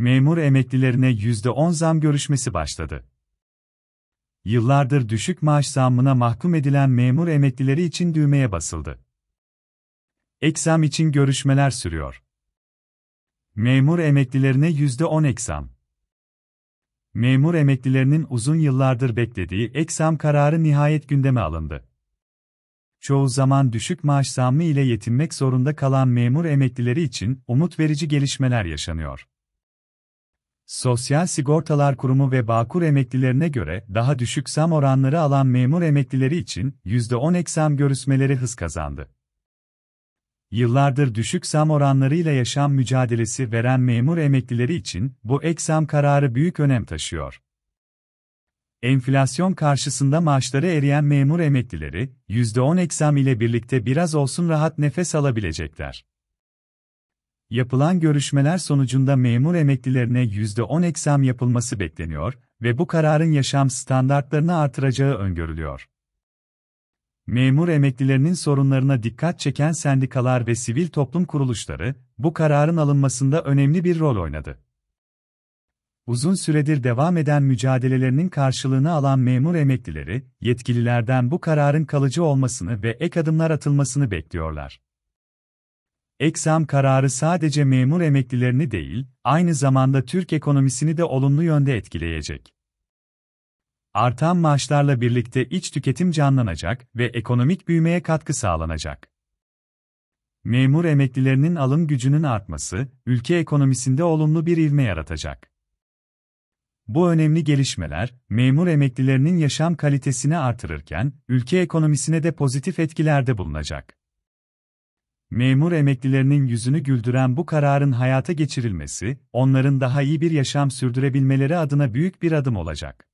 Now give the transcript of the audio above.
Memur emeklilerine %10 zam görüşmesi başladı. Yıllardır düşük maaş zammına mahkum edilen memur emeklileri için düğmeye basıldı. Eksam için görüşmeler sürüyor. Memur emeklilerine %10 eksam. Memur emeklilerinin uzun yıllardır beklediği eksam kararı nihayet gündeme alındı. Çoğu zaman düşük maaş zammı ile yetinmek zorunda kalan memur emeklileri için umut verici gelişmeler yaşanıyor. Sosyal Sigortalar Kurumu ve Bağkur emeklilerine göre daha düşük zam oranları alan memur emeklileri için %10 ek zam görüşmeleri hız kazandı. Yıllardır düşük zam oranlarıyla yaşam mücadelesi veren memur emeklileri için bu ek kararı büyük önem taşıyor. Enflasyon karşısında maaşları eriyen memur emeklileri %10 ek zam ile birlikte biraz olsun rahat nefes alabilecekler. Yapılan görüşmeler sonucunda memur emeklilerine %10 eksem yapılması bekleniyor ve bu kararın yaşam standartlarını artıracağı öngörülüyor. Memur emeklilerinin sorunlarına dikkat çeken sendikalar ve sivil toplum kuruluşları bu kararın alınmasında önemli bir rol oynadı. Uzun süredir devam eden mücadelelerinin karşılığını alan memur emeklileri, yetkililerden bu kararın kalıcı olmasını ve ek adımlar atılmasını bekliyorlar. Ek kararı sadece memur emeklilerini değil, aynı zamanda Türk ekonomisini de olumlu yönde etkileyecek. Artan maaşlarla birlikte iç tüketim canlanacak ve ekonomik büyümeye katkı sağlanacak. Memur emeklilerinin alım gücünün artması, ülke ekonomisinde olumlu bir ivme yaratacak. Bu önemli gelişmeler, memur emeklilerinin yaşam kalitesini artırırken, ülke ekonomisine de pozitif etkilerde bulunacak. Memur emeklilerinin yüzünü güldüren bu kararın hayata geçirilmesi, onların daha iyi bir yaşam sürdürebilmeleri adına büyük bir adım olacak.